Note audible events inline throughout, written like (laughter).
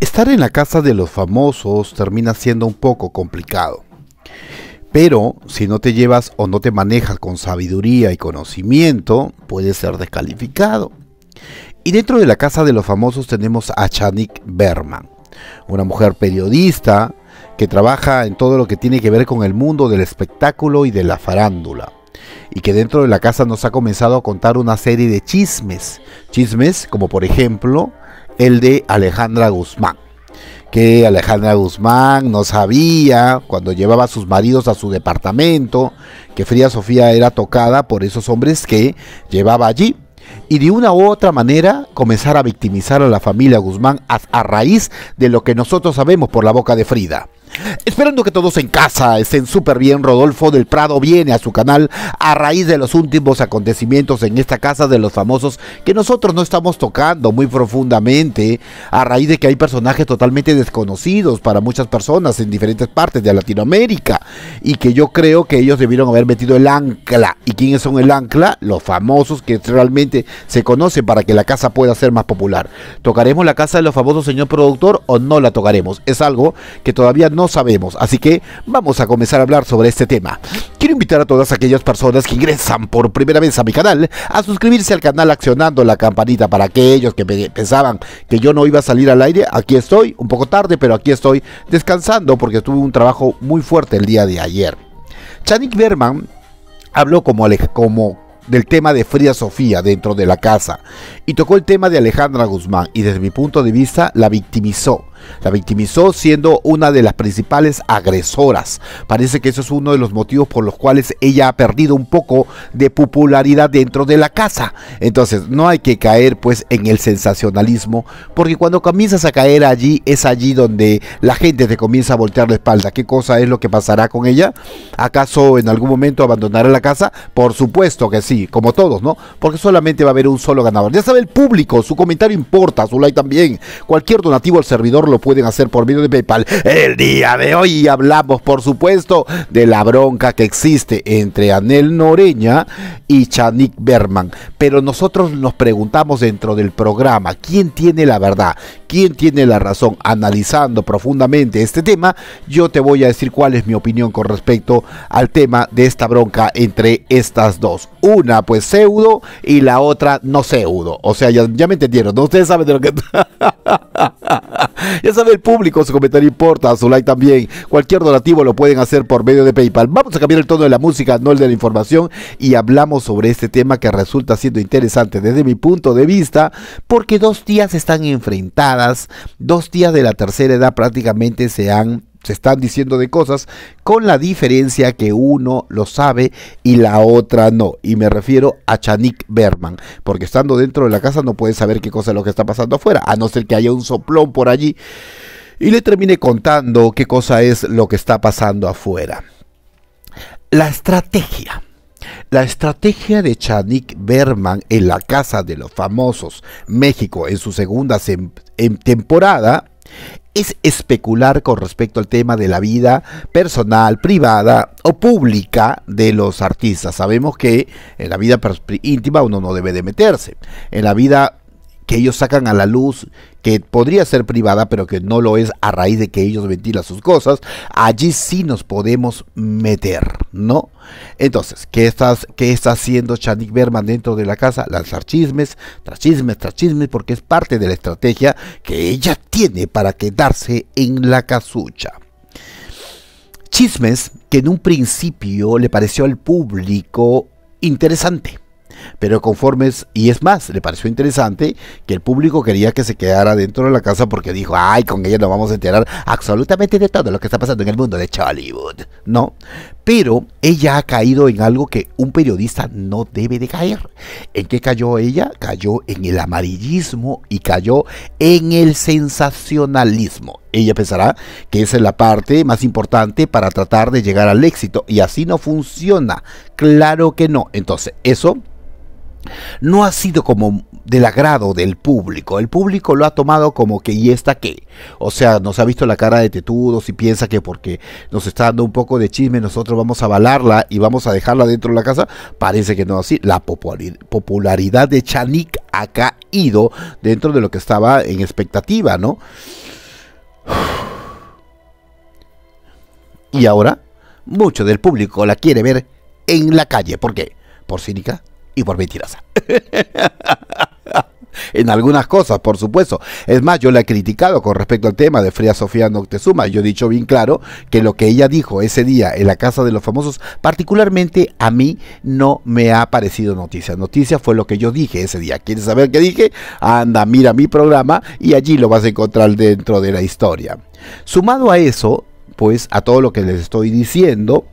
Estar en la casa de los famosos termina siendo un poco complicado. Pero si no te llevas o no te manejas con sabiduría y conocimiento, puedes ser descalificado. Y dentro de la casa de los famosos tenemos a Chanik Berman, una mujer periodista que trabaja en todo lo que tiene que ver con el mundo del espectáculo y de la farándula. Y que dentro de la casa nos ha comenzado a contar una serie de chismes. Chismes como por ejemplo el de Alejandra Guzmán que Alejandra Guzmán no sabía cuando llevaba a sus maridos a su departamento que Fría Sofía era tocada por esos hombres que llevaba allí y de una u otra manera comenzar a victimizar a la familia Guzmán a raíz de lo que nosotros sabemos por la boca de Frida. Esperando que todos en casa estén súper bien, Rodolfo del Prado viene a su canal a raíz de los últimos acontecimientos en esta casa de los famosos que nosotros no estamos tocando muy profundamente, a raíz de que hay personajes totalmente desconocidos para muchas personas en diferentes partes de Latinoamérica y que yo creo que ellos debieron haber metido el ancla. ¿Y quiénes son el ancla? Los famosos que realmente se conocen para que la casa pueda ser más popular. ¿Tocaremos la casa de los famosos, señor productor, o no la tocaremos? Es algo que todavía no no sabemos, así que vamos a comenzar a hablar sobre este tema. Quiero invitar a todas aquellas personas que ingresan por primera vez a mi canal a suscribirse al canal accionando la campanita para aquellos que pensaban que yo no iba a salir al aire, aquí estoy, un poco tarde, pero aquí estoy descansando porque tuve un trabajo muy fuerte el día de ayer. Chanik Berman habló como, como del tema de Frida Sofía dentro de la casa y tocó el tema de Alejandra Guzmán y desde mi punto de vista la victimizó la victimizó siendo una de las principales agresoras. Parece que eso es uno de los motivos por los cuales ella ha perdido un poco de popularidad dentro de la casa. Entonces no hay que caer pues en el sensacionalismo porque cuando comienzas a caer allí es allí donde la gente te comienza a voltear la espalda. ¿Qué cosa es lo que pasará con ella? ¿Acaso en algún momento abandonará la casa? Por supuesto que sí, como todos, ¿no? Porque solamente va a haber un solo ganador. Ya sabe el público, su comentario importa, su like también. Cualquier donativo al servidor lo pueden hacer por medio de PayPal. El día de hoy hablamos, por supuesto, de la bronca que existe entre Anel Noreña y Chanik Berman. Pero nosotros nos preguntamos dentro del programa, ¿quién tiene la verdad? ¿Quién tiene la razón? Analizando profundamente este tema, yo te voy a decir cuál es mi opinión con respecto al tema de esta bronca entre estas dos. Una pues pseudo y la otra no pseudo. O sea, ya, ya me entendieron, ¿no? Ustedes saben de lo que... (laughs) (laughs) Ya sabe el público, su comentario importa, su like también. Cualquier donativo lo pueden hacer por medio de PayPal. Vamos a cambiar el tono de la música, no el de la información, y hablamos sobre este tema que resulta siendo interesante desde mi punto de vista, porque dos tías están enfrentadas, dos tías de la tercera edad prácticamente se han se están diciendo de cosas, con la diferencia que uno lo sabe y la otra no. Y me refiero a Chanik Berman, porque estando dentro de la casa no puede saber qué cosa es lo que está pasando afuera, a no ser que haya un soplón por allí y le termine contando qué cosa es lo que está pasando afuera. La estrategia. La estrategia de Chanik Berman en la Casa de los Famosos México en su segunda temporada es especular con respecto al tema de la vida personal, privada o pública de los artistas. Sabemos que en la vida íntima uno no debe de meterse. En la vida que ellos sacan a la luz, que podría ser privada, pero que no lo es a raíz de que ellos ventilan sus cosas, allí sí nos podemos meter, ¿no? Entonces, ¿qué, está haciendo Chanik Berman dentro de la casa? Lanzar chismes, tras chismes, tras chismes, porque es parte de la estrategia que ella tiene para quedarse en la casucha. Chismes que en un principio le pareció al público interesante pero conformes, y es más, le pareció interesante que el público quería que se quedara dentro de la casa porque dijo, ay, con ella nos vamos a enterar absolutamente de todo lo que está pasando en el mundo de Chollywood, ¿no? Pero ella ha caído en algo que un periodista no debe de caer. ¿En qué cayó ella? Cayó en el amarillismo y cayó en el sensacionalismo. Ella pensará que esa es la parte más importante para tratar de llegar al éxito y así no funciona. Claro que no. Entonces, eso no ha sido como del agrado del público. El público lo ha tomado como que y está que, O sea, nos ha visto la cara de tetudos y piensa que porque nos está dando un poco de chisme nosotros vamos a avalarla y vamos a dejarla dentro de la casa. Parece que no así. La popularidad de Chanik ha caído dentro de lo que estaba en expectativa, ¿no? Y ahora, mucho del público la quiere ver en la calle. ¿Por qué? ¿Por cínica? y por mentiras, (laughs) en algunas cosas, por supuesto. Es más, yo la he criticado con respecto al tema de Fría Sofía Noctezuma. Yo he dicho bien claro que lo que ella dijo ese día en la Casa de los Famosos, particularmente a mí, no me ha parecido noticia. Noticia fue lo que yo dije ese día. ¿Quieres saber qué dije? Anda, mira mi programa y allí lo vas a encontrar dentro de la historia. Sumado a eso, pues a todo lo que les estoy diciendo,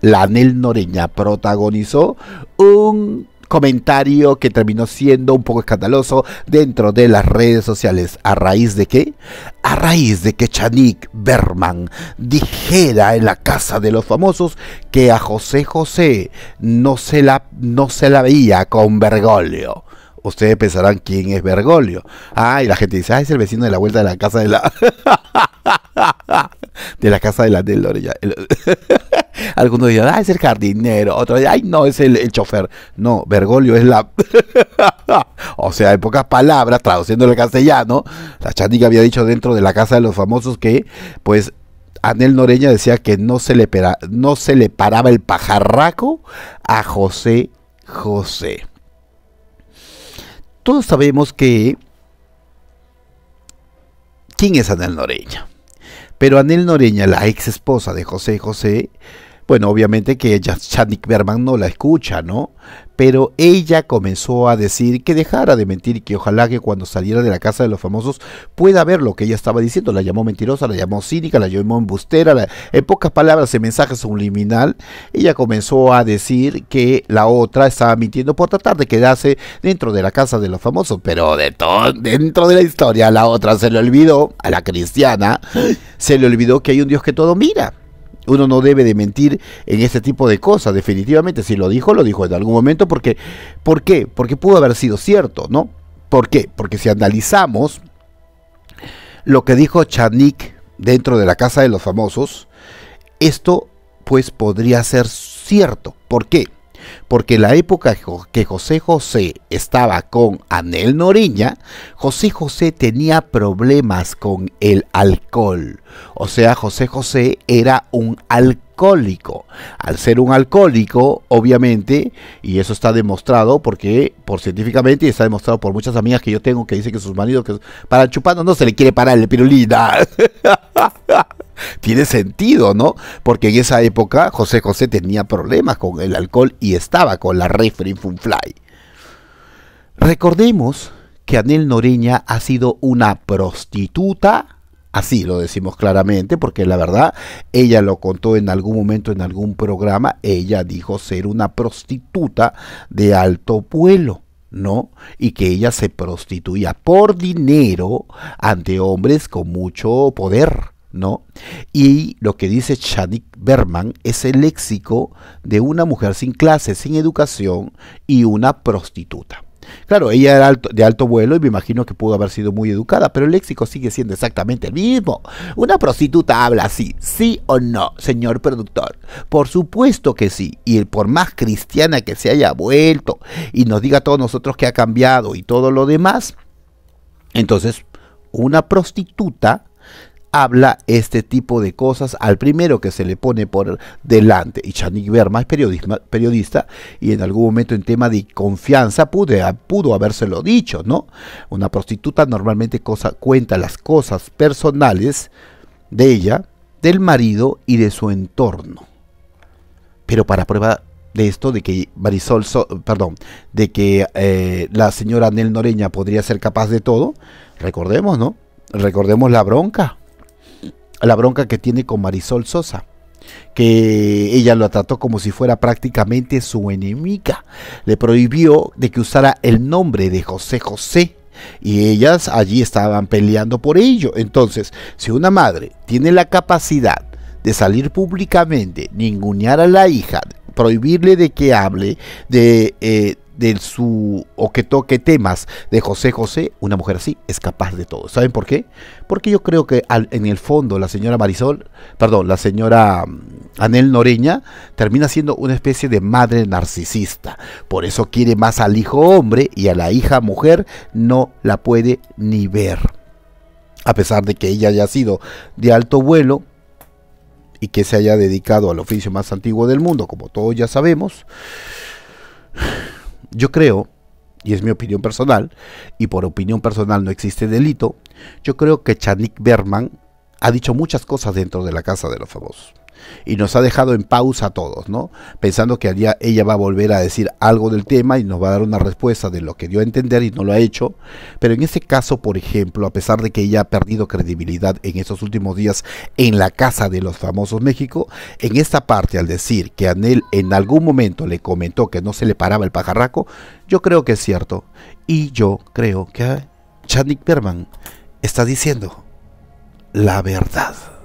la Anel Noreña protagonizó un comentario que terminó siendo un poco escandaloso dentro de las redes sociales. ¿A raíz de qué? A raíz de que Chanik Berman dijera en la casa de los famosos que a José José no se la, no se la veía con Bergoglio. Ustedes pensarán quién es Bergoglio. Ah, y la gente dice, ah, es el vecino de la vuelta de la casa de la... (laughs) de la casa de la... De (laughs) Algunos dirán, ah, es el jardinero. Otros dirán, ay, no, es el, chofer. No, Bergoglio es la... (laughs) o sea, en pocas palabras, traduciendo al castellano, la Chanica había dicho dentro de la Casa de los Famosos que, pues, Anel Noreña decía que no se le, no se le paraba el pajarraco a José José. Todos sabemos que... ¿Quién es Anel Noreña? Pero Anel Noreña, la ex esposa de José José, bueno, obviamente que Chadwick Berman no la escucha, ¿no? Pero ella comenzó a decir que dejara de mentir y que ojalá que cuando saliera de la casa de los famosos pueda ver lo que ella estaba diciendo. La llamó mentirosa, la llamó cínica, la llamó embustera, en pocas palabras, en mensaje subliminal. Ella comenzó a decir que la otra estaba mintiendo por tratar de quedarse dentro de la casa de los famosos, pero de todo, dentro de la historia, la otra se le olvidó, a la cristiana, se le olvidó que hay un Dios que todo mira uno no debe de mentir en este tipo de cosas, definitivamente. Si lo dijo, lo dijo en algún momento, porque, ¿por qué? Porque pudo haber sido cierto, ¿no? ¿Por qué? Porque si analizamos lo que dijo Chanik dentro de la Casa de los Famosos, esto pues podría ser cierto. ¿Por qué? porque la época que José José estaba con Anel Noriña, José José tenía problemas con el alcohol. O sea, José José era un alcohólico. Al ser un alcohólico, obviamente, y eso está demostrado porque por científicamente y está demostrado por muchas amigas que yo tengo que dicen que sus maridos que para chupando no se le quiere parar el pirulina. (laughs) tiene sentido, ¿no? Porque en esa época José José tenía problemas con el alcohol y estaba con la refri Funfly. Recordemos que Anel Noreña ha sido una prostituta Así lo decimos claramente, porque la verdad, ella lo contó en algún momento en algún programa, ella dijo ser una prostituta de alto pueblo, ¿no? Y que ella se prostituía por dinero ante hombres con mucho poder. ¿no? Y lo que dice Shanik Berman es el léxico de una mujer sin clase, sin educación y una prostituta. Claro, ella era de alto vuelo y me imagino que pudo haber sido muy educada, pero el léxico sigue siendo exactamente el mismo. Una prostituta habla así, sí o no, señor productor. Por supuesto que sí, y por más cristiana que se haya vuelto y nos diga a todos nosotros que ha cambiado y todo lo demás, entonces una prostituta habla este tipo de cosas al primero que se le pone por delante. Y Chanik Berma es periodista y en algún momento en tema de confianza pude, pudo habérselo dicho, ¿no? Una prostituta normalmente cosa, cuenta las cosas personales de ella, del marido y de su entorno. Pero para prueba de esto, de que Marisol, perdón, de que eh, la señora Nel Noreña podría ser capaz de todo, recordemos, ¿no? Recordemos la bronca la bronca que tiene con Marisol Sosa que ella lo trató como si fuera prácticamente su enemiga. Le prohibió de que usara el nombre de José José. Y ellas allí estaban peleando por ello. Entonces, si una madre tiene la capacidad de salir públicamente, ningunear a la hija, prohibirle de que hable, de eh, de su o que toque temas de José José, una mujer así es capaz de todo. ¿Saben por qué? Porque yo creo que en el fondo la señora Marisol, perdón, la señora mm, Anel Noreña termina siendo una especie de madre narcisista. Por eso quiere más al hijo hombre y a la hija mujer no la puede ni ver. A pesar de que ella haya sido de alto vuelo, y que se haya dedicado al oficio más antiguo del mundo, como todos ya sabemos, yo creo, y es mi opinión personal, y por opinión personal no existe delito, yo creo que Chanik Berman ha dicho muchas cosas dentro de la Casa de los Famosos y nos ha dejado en pausa a todos, ¿no? Pensando que ella va a volver a decir algo del tema y nos va a dar una respuesta de lo que dio a entender y no lo ha hecho. Pero en este caso, por ejemplo, a pesar de que ella ha perdido credibilidad en estos últimos días en la casa de los famosos México, en esta parte al decir que Anel en algún momento le comentó que no se le paraba el pajarraco, yo creo que es cierto. Y yo creo que Chanik Berman está diciendo la verdad.